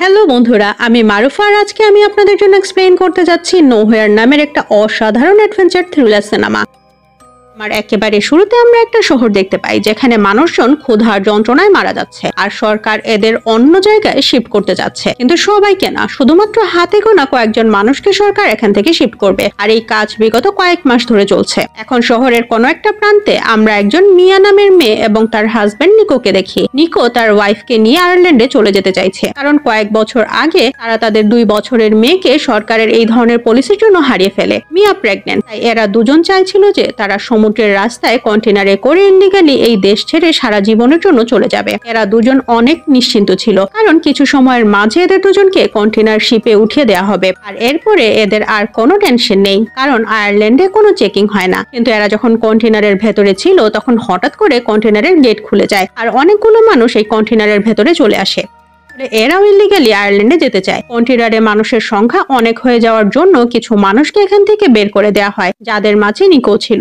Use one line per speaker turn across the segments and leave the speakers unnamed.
hello বন্ধুরা আমি মারুফা আর আজকে আমি আপনাদের জন্য এক্সপ্লেন করতে যাচ্ছি নোহেয়ার নামের একটা অসাধারণ অ্যাডভেঞ্চার থ্রিলার সিনেমা আমার একেবারে শুরুতে আমরা একটা শহর দেখতে পাই যেখানে মানুষজন ক্ষুধার যন্ত্রণায় মারা যাচ্ছে আর সরকার এদের অন্য জায়গায় শিফট করতে যাচ্ছে কিন্তু সবাইকে না শুধুমাত্র হাতে গোনা কয়েকজন মানুষকে সরকার এখান থেকে শিফট করবে আর এই কাজ বিগত কয়েক মাস ধরে চলছে এখন শহরের কোন একটা প্রান্তে আমরা একজন মিয়া নামের মেয়ে এবং তার হাজবেন্ড নিকোকে দেখি নিকো তার ওয়াইফকে নিয়ে আয়ারল্যান্ডে চলে যেতে চাইছে কারণ কয়েক বছর আগে তারা তাদের দুই বছরের মেয়েকে সরকারের এই ধরনের পলিসির জন্য হারিয়ে ফেলে মিয়া প্রেগনেন্ট তাই এরা দুজন চাইছিল যে তারা সময় সমুদ্রের রাস্তায় কন্টেনারে করে ইন্ডিগালি এই দেশ ছেড়ে সারা জীবনের জন্য চলে যাবে এরা দুজন অনেক নিশ্চিন্ত ছিল কারণ কিছু সময়ের মাঝে এদের দুজনকে কন্টেনার শিপে উঠিয়ে দেওয়া হবে আর এরপরে এদের আর কোনো টেনশন নেই কারণ আয়ারল্যান্ডে কোনো চেকিং হয় না কিন্তু এরা যখন কন্টেনারের ভেতরে ছিল তখন হঠাৎ করে কন্টেনারের গেট খুলে যায় আর অনেকগুলো মানুষ এই কন্টেনারের ভেতরে চলে আসে এরাও ইলিগালি আয়ারল্যান্ডে যেতে চায় কন্টেনারে মানুষের সংখ্যা অনেক হয়ে যাওয়ার জন্য কিছু মানুষকে এখান থেকে বের করে দেয়া হয় যাদের মাঝে নিকো ছিল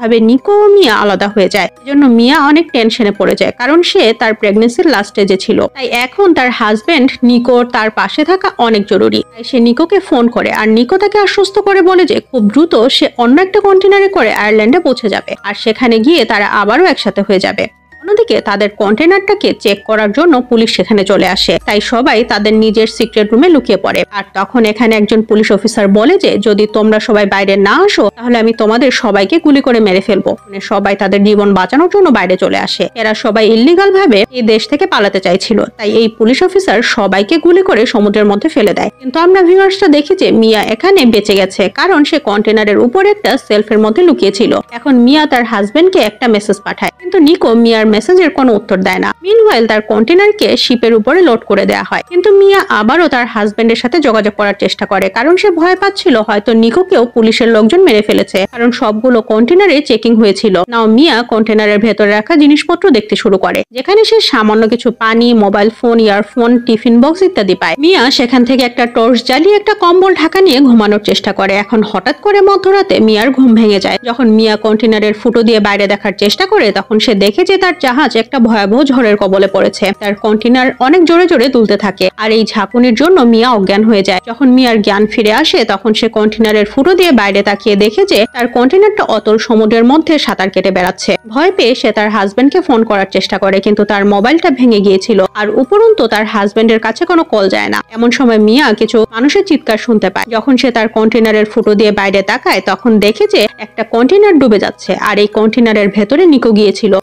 ভাবে নিকো ও মিয়া আলাদা হয়ে যায় এজন্য মিয়া অনেক টেনশনে পড়ে যায় কারণ সে তার প্রেগনেন্সির লাস্ট স্টেজে ছিল তাই এখন তার হাজবেন্ড নিকোর তার পাশে থাকা অনেক জরুরি তাই সে নিকোকে ফোন করে আর নিকো তাকে আশ্বস্ত করে বলে যে খুব দ্রুত সে অন্য একটা কন্টেনারে করে আয়ারল্যান্ডে পৌঁছে যাবে আর সেখানে গিয়ে তারা আবারও একসাথে হয়ে যাবে থেকে তাদের কন্টেনারটাকে চেক করার জন্য পুলিশ সেখানে চলে আসে তাই সবাই তাদের নিজের সিক্রেট রুমে লুকিয়ে পড়ে আর তখন এখানে একজন পুলিশ অফিসার বলে যে যদি তোমরা সবাই বাইরে না আসো তাহলে আমি তোমাদের সবাইকে গুলি করে মেরে ফেলবো মানে সবাই তাদের জীবন বাঁচানোর জন্য বাইরে চলে আসে এরা সবাই ইলিগাল ভাবে এই দেশ থেকে পালাতে চাইছিল তাই এই পুলিশ অফিসার সবাইকে গুলি করে সমুদ্রের মধ্যে ফেলে দেয় কিন্তু আমরা ভিউয়ার্সটা দেখি যে মিয়া এখানে বেঁচে গেছে কারণ সে কন্টেনারের উপর একটা সেলফের মধ্যে লুকিয়েছিল এখন মিয়া তার হাজবেন্ডকে একটা মেসেজ পাঠায় কিন্তু নিকো মিয়ার মেসেজ প্রশ্নের কোনো উত্তর দেয় না মিনওয়াইল তার কন্টেনারকে শিপের উপরে লোড করে দেয়া হয় কিন্তু মিয়া আবারও তার হাজবেন্ডের সাথে যোগাযোগ করার চেষ্টা করে কারণ সে ভয় পাচ্ছিল হয়তো নিকোকেও পুলিশের লোকজন মেরে ফেলেছে কারণ সবগুলো কন্টেনারে চেকিং হয়েছিল নাও মিয়া কন্টেনারের ভেতরে রাখা জিনিসপত্র দেখতে শুরু করে যেখানে সে সামান্য কিছু পানি mobile phone earphone tiffin box ইত্যাদি পায় মিয়া সেখান থেকে একটা টর্চ জ্বালিয়ে একটা কম্বল ঢাকা নিয়ে ঘুমানোর চেষ্টা করে এখন হঠাৎ করে মধ্যরাতে মিয়ার ঘুম ভেঙে যায় যখন মিয়া কন্টেনারের ফুটো দিয়ে বাইরে দেখার চেষ্টা করে তখন সে দেখে যে তার জাহাজ জাহাজ একটা ভয়াবহ ঝড়ের কবলে পড়েছে তার কন্টেনার অনেক জোরে জোরে তুলতে থাকে আর এই ঝাঁকুনির জন্য মিয়া অজ্ঞান হয়ে যায় যখন মিয়ার জ্ঞান ফিরে আসে তখন সে কন্টেনারের ফুটো দিয়ে বাইরে তাকিয়ে দেখে যে তার কন্টেনারটা অতল সমুদ্রের মধ্যে সাঁতার কেটে বেড়াচ্ছে ভয় পেয়ে সে তার হাজবেন্ডকে ফোন করার চেষ্টা করে কিন্তু তার মোবাইলটা ভেঙে গিয়েছিল আর উপরন্ত তার হাজবেন্ডের কাছে কোনো কল যায় না এমন সময় মিয়া কিছু মানুষের চিৎকার শুনতে পায় যখন সে তার কন্টেনারের ফুটো দিয়ে বাইরে তাকায় তখন দেখে যে একটা কন্টেনার ডুবে যাচ্ছে আর এই কন্টেনারের ভেতরে নিকো গিয়েছিল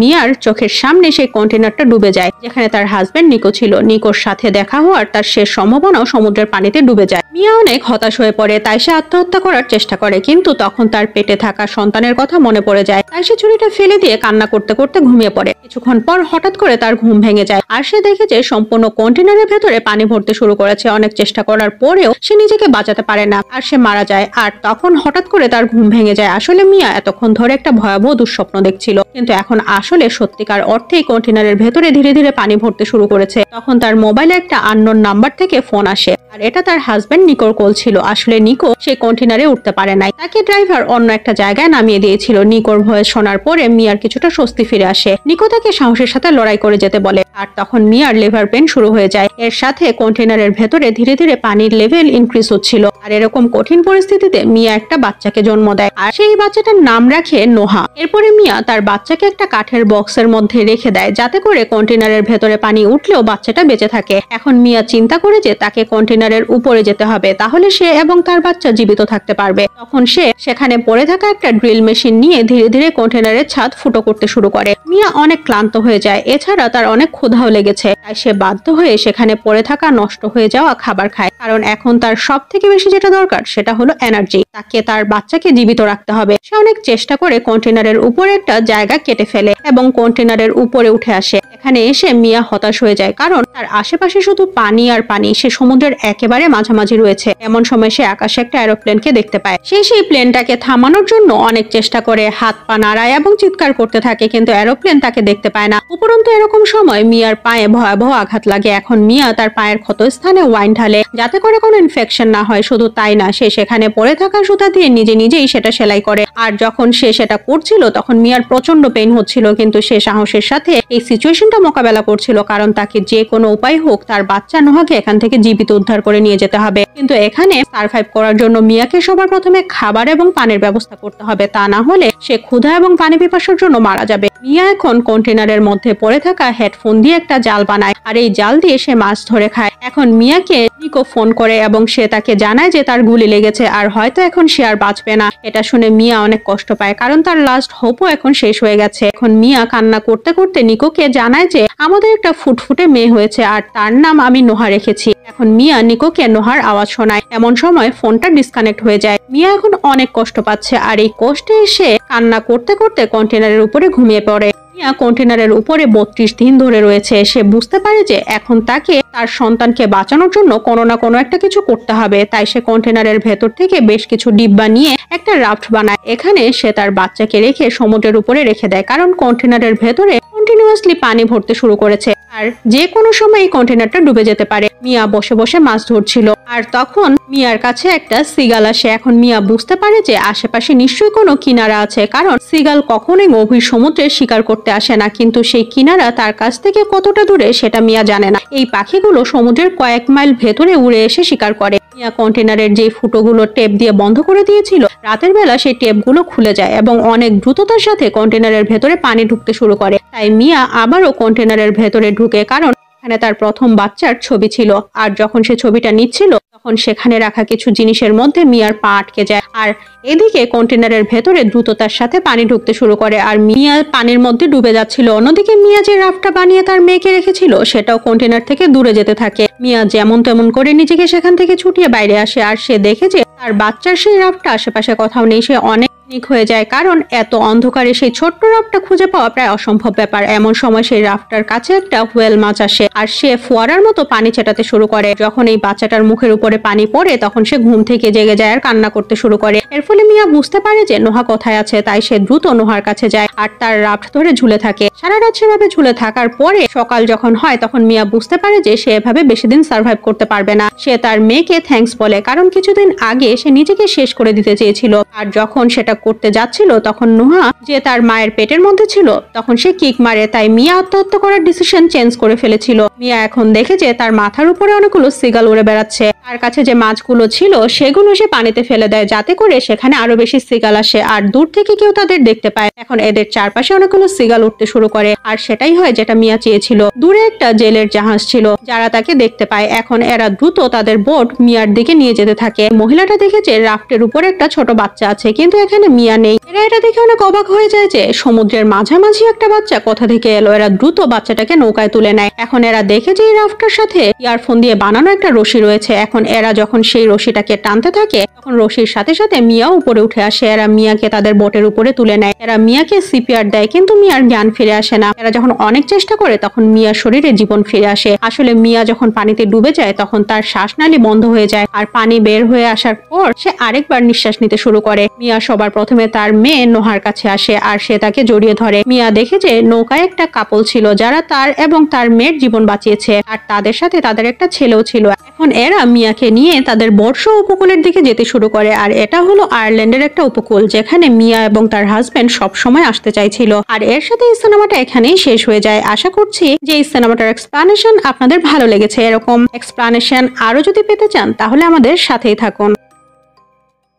মিয়ার চোখের সামনে সেই কন্টেনারটা ডুবে যায় যেখানে তার হাজব্যান্ড নিকো ছিল নিকোর সাথে দেখা হওয়ার তার শেষ সম্ভাবনাও সমুদ্রের পানিতে ডুবে যায় মিয়া অনেক হতাশ হয়ে পড়ে তাই সে আত্মহত্যা করার চেষ্টা করে কিন্তু তখন তার পেটে থাকা সন্তানের কথা মনে পড়ে যায় তাই সে ছুরিটা ফেলে দিয়ে কান্না করতে করতে ঘুমিয়ে পড়ে কিছুক্ষণ পর হঠাৎ করে তার ঘুম ভেঙে যায় আর সে দেখে যে সম্পূর্ণ কন্টেনারের ভেতরে পানি ভরতে শুরু করেছে অনেক চেষ্টা করার পরেও সে নিজেকে বাঁচাতে পারে না আর সে মারা যায় আর তখন হঠাৎ করে তার ঘুম ভেঙে যায় আসলে মিয়া এতক্ষণ ধরে একটা ভয়াবহ দুঃস্বপ্ন দেখছিল কিন্তু এখন আসলে সত্যিকার অর্থেই কন্টেনারের ভেতরে ধীরে ধীরে পানি ভরতে শুরু করেছে তখন তার মোবাইলে একটা আননোন নাম্বার থেকে ফোন আসে আর এটা তার হাজব্যান্ড নিকোর কল ছিল আসলে নিকো সে কন্টেনারে উঠতে পারে নাই তাকে ড্রাইভার অন্য একটা জায়গায় নামিয়ে দিয়েছিল নিকোর ভয়ে শোনার পরে মিয়ার কিছুটা স্বস্তি ফিরে আসে নিকো তাকে সাহসের সাথে লড়াই করে যেতে বলে আর তখন মিয়ার লেভার পেন শুরু হয়ে যায় এর সাথে কন্টেনারের ভেতরে ধীরে ধীরে পানির লেভেল ইনক্রিজ হচ্ছিল আর এরকম কঠিন পরিস্থিতিতে মিয়া একটা বাচ্চাকে জন্ম দেয় আর সেই বাচ্চাটার নাম রাখে নোহা এরপরে মিয়া তার বাচ্চাকে একটা কাঠের বক্সের মধ্যে রেখে দেয় যাতে করে কন্টেনারের ভেতরে পানি উঠলেও বাচ্চাটা বেঁচে থাকে এখন মিয়া চিন্তা করে যে তাকে কন্টেনারের উপরে যেতে হবে তাহলে সে এবং তার বাচ্চা জীবিত থাকতে পারবে তখন সে সেখানে পড়ে থাকা একটা ড্রিল মেশিন নিয়ে ধীরে ধীরে কন্টেনারের ছাদ ফুটো করতে শুরু করে মিয়া অনেক ক্লান্ত হয়ে যায় এছাড়া তার অনেক ক্ষুধাও লেগেছে তাই সে বাধ্য হয়ে সেখানে পড়ে থাকা নষ্ট হয়ে যাওয়া খাবার খায় কারণ এখন তার সব থেকে বেশি যেটা দরকার সেটা হলো এনার্জি তাকে তার বাচ্চাকে জীবিত রাখতে হবে সে অনেক চেষ্টা করে কন্টেনারের উপরে একটা জায়গা কেটে ফেলে ফেলে এবং কন্টেনারের উপরে উঠে আসে এখানে এসে মিয়া হতাশ হয়ে যায় কারণ তার আশেপাশে শুধু পানি আর পানি সে সমুদ্রের একেবারে মাঝামাঝি রয়েছে এমন সময় সে আকাশে একটা এরোপ্লেনকে দেখতে পায় সে সেই প্লেনটাকে থামানোর জন্য অনেক চেষ্টা করে হাত পা নাড়ায় এবং চিৎকার করতে থাকে কিন্তু এরোপ্লেন তাকে দেখতে পায় না উপরন্তু এরকম সময় মিয়ার পায়ে ভয়াবহ আঘাত লাগে এখন মিয়া তার পায়ের ক্ষত স্থানে ওয়াইন ঢালে যাতে করে কোনো ইনফেকশন না হয় শুধু তাই না সে সেখানে পড়ে থাকা সুতা দিয়ে নিজে নিজেই সেটা সেলাই করে আর যখন সে সেটা করছিল তখন মিয়ার প্রচন্ড পেন হচ্ছে করছিল কিন্তু সে সাহসের সাথে এই সিচুয়েশনটা মোকাবেলা করছিল কারণ তাকে যে কোনো উপায় হোক তার বাচ্চা নোহাকে এখান থেকে জীবিত উদ্ধার করে নিয়ে যেতে হবে কিন্তু এখানে সার্ভাইভ করার জন্য মিয়াকে সবার প্রথমে খাবার এবং পানের ব্যবস্থা করতে হবে তা না হলে সে ক্ষুধা এবং পানি পিপাসার জন্য মারা যাবে মিয়া এখন কন্টেনারের মধ্যে পড়ে থাকা হেডফোন দিয়ে একটা জাল বানায় আর এই জাল দিয়ে সে মাছ ধরে খায় এখন মিয়াকে নিকো ফোন করে এবং সে তাকে জানায় যে তার গুলি লেগেছে আর হয়তো এখন সে আর বাঁচবে না এটা শুনে মিয়া অনেক কষ্ট পায় কারণ তার লাস্ট হোপও এখন শেষ হয়ে গেছে এখন মিয়া কান্না করতে করতে নিকোকে জানায় যে আমাদের একটা ফুটফুটে মেয়ে হয়েছে আর তার নাম আমি নোহা রেখেছি এখন মিয়া নিকোকে নোহার আওয়াজ শোনায় এমন সময় ফোনটা ডিসকানেক্ট হয়ে যায় মিয়া এখন অনেক কষ্ট পাচ্ছে আর এই কষ্টে এসে কান্না করতে করতে কন্টেনারের উপরে ঘুমিয়ে পড়ে মিয়া কন্টেনারের উপরে বত্রিশ দিন ধরে রয়েছে সে বুঝতে পারে যে এখন তাকে তার সন্তানকে বাঁচানোর জন্য কোনো না কোনো একটা কিছু করতে হবে তাই সে কন্টেনারের ভেতর থেকে বেশ কিছু ডিব্বা নিয়ে একটা রাফট বানায় এখানে সে তার বাচ্চাকে রেখে সমুদ্রের উপরে রেখে দেয় কারণ কন্টেনারের ভেতরে কন্টিনিউয়াসলি পানি ভরতে শুরু করেছে আর যে কোনো সময় এই কন্টেনারটা ডুবে যেতে পারে মিয়া বসে বসে মাছ ধরছিল আর তখন মিয়ার কাছে একটা সিগাল আসে এখন মিয়া বুঝতে পারে যে আশেপাশে নিশ্চয়ই কোনো কিনারা আছে কারণ সিগাল কখনোই গভীর সমুদ্রে শিকার করতে আসে না কিন্তু সেই কিনারা তার কাছ থেকে কতটা দূরে সেটা মিয়া জানে না এই পাখিগুলো সমুদ্রের কয়েক মাইল ভেতরে উড়ে এসে শিকার করে মিয়া কন্টেনারের যে ফুটোগুলো টেপ দিয়ে বন্ধ করে দিয়েছিল রাতের বেলা সেই টেপগুলো খুলে যায় এবং অনেক দ্রুততার সাথে কন্টেনারের ভেতরে পানি ঢুকতে শুরু করে তাই মিয়া মিয়া আবারও কন্টেনারের ভেতরে ঢুকে কারণ এখানে তার প্রথম বাচ্চার ছবি ছিল আর যখন সে ছবিটা নিচ্ছিল তখন সেখানে রাখা কিছু জিনিসের মধ্যে মিয়ার পা আটকে যায় আর এদিকে কন্টেনারের ভেতরে দ্রুততার সাথে পানি ঢুকতে শুরু করে আর মিয়া পানির মধ্যে ডুবে যাচ্ছিল অন্যদিকে মিয়া যে রাফটা বানিয়ে তার মেয়েকে রেখেছিল সেটাও কন্টেনার থেকে দূরে যেতে থাকে মিয়া যেমন তেমন করে নিজেকে সেখান থেকে ছুটিয়ে বাইরে আসে আর সে দেখে যে তার বাচ্চার সেই রাফটা আশেপাশে কোথাও নেই সে অনেক নিক হয়ে যায় কারণ এত অন্ধকারে সেই ছোট্ট রাফটা খুঁজে পাওয়া প্রায় অসম্ভব ব্যাপার এমন সময় সেই রাফটার কাছে একটা হুয়েল মাছ আসে আর সে ফোয়ারার মতো পানি চেটাতে শুরু করে যখন এই বাচ্চাটার মুখের উপরে পানি পড়ে তখন সে ঘুম থেকে জেগে যায় আর কান্না করতে শুরু করে এর ফলে মিয়া বুঝতে পারে যে নোহা কোথায় আছে তাই সে দ্রুত নোহার কাছে যায় আর তার রাফট ধরে ঝুলে থাকে সারা রাত সেভাবে ঝুলে থাকার পরে সকাল যখন হয় তখন মিয়া বুঝতে পারে যে সে এভাবে বেশি দিন সার্ভাইভ করতে পারবে না সে তার মেয়েকে থ্যাংকস বলে কারণ কিছুদিন আগে সে নিজেকে শেষ করে দিতে চেয়েছিল আর যখন সেটা করতে যাচ্ছিল তখন নুহা যে তার মায়ের পেটের মধ্যে ছিল তখন সে কিক মারে তাই মিয়া আত্মহত্যা করার ডিসিশন চেঞ্জ করে ফেলেছিল মিয়া এখন দেখে যে তার মাথার উপরে অনেকগুলো সিগাল উড়ে বেড়াচ্ছে তার কাছে যে মাছগুলো ছিল সেগুলো সে পানিতে ফেলে দেয় যাতে করে সেখানে আরো বেশি সিগাল আসে আর দূর থেকে কেউ তাদের দেখতে পায় এখন এদের চারপাশে অনেকগুলো সিগাল উঠতে শুরু করে আর সেটাই হয় যেটা মিয়া চেয়েছিল দূরে একটা জেলের জাহাজ ছিল যারা তাকে দেখতে পায় এখন এরা দ্রুত তাদের বোট মিয়ার দিকে নিয়ে যেতে থাকে মহিলাটা দেখেছে রাফটের উপর একটা ছোট বাচ্চা আছে কিন্তু এখানে মিয়া নেই এরা এটা দেখে অনেক অবাক হয়ে যায় যে সমুদ্রের মাঝামাঝি একটা বাচ্চা কোথা থেকে এলো এরা দ্রুত বাচ্চাটাকে নৌকায় তুলে নেয় এখন এরা দেখে যে এই রাফটার সাথে ইয়ারফোন দিয়ে বানানো একটা রশি রয়েছে এখন এরা যখন সেই রশিটাকে টানতে থাকে তখন রশির সাথে সাথে মিয়া উপরে উঠে আসে এরা মিয়াকে তাদের বোটের উপরে তুলে নেয় এরা মিয়াকে সিপিআর দেয় কিন্তু মিয়ার জ্ঞান ফিরে আসে না এরা যখন অনেক চেষ্টা করে তখন মিয়া শরীরে জীবন ফিরে আসে আসলে মিয়া যখন পানিতে ডুবে যায় তখন তার শ্বাসনালী বন্ধ হয়ে যায় আর পানি বের হয়ে আসার পর সে আরেকবার নিঃশ্বাস নিতে শুরু করে মিয়া সবার প্রথমে তার মেয়ে নোহার কাছে আসে আর সে তাকে জড়িয়ে ধরে মিয়া দেখে যে নৌকায় একটা কাপল ছিল যারা তার এবং তার মেয়ের জীবন বাঁচিয়েছে আর তাদের সাথে তাদের একটা ছেলেও ছিল এখন এরা মিয়া মিয়াকে নিয়ে তাদের বর্ষ উপকূলের দিকে যেতে শুরু করে আর এটা হলো আয়ারল্যান্ডের একটা উপকূল যেখানে মিয়া এবং তার হাজব্যান্ড সবসময় আসতে চাইছিল আর এর সাথে এই সিনেমাটা এখানেই শেষ হয়ে যায় আশা করছি যে এই সিনেমাটার এক্সপ্লানেশন আপনাদের ভালো লেগেছে এরকম এক্সপ্লানেশন আরো যদি পেতে চান তাহলে আমাদের সাথেই থাকুন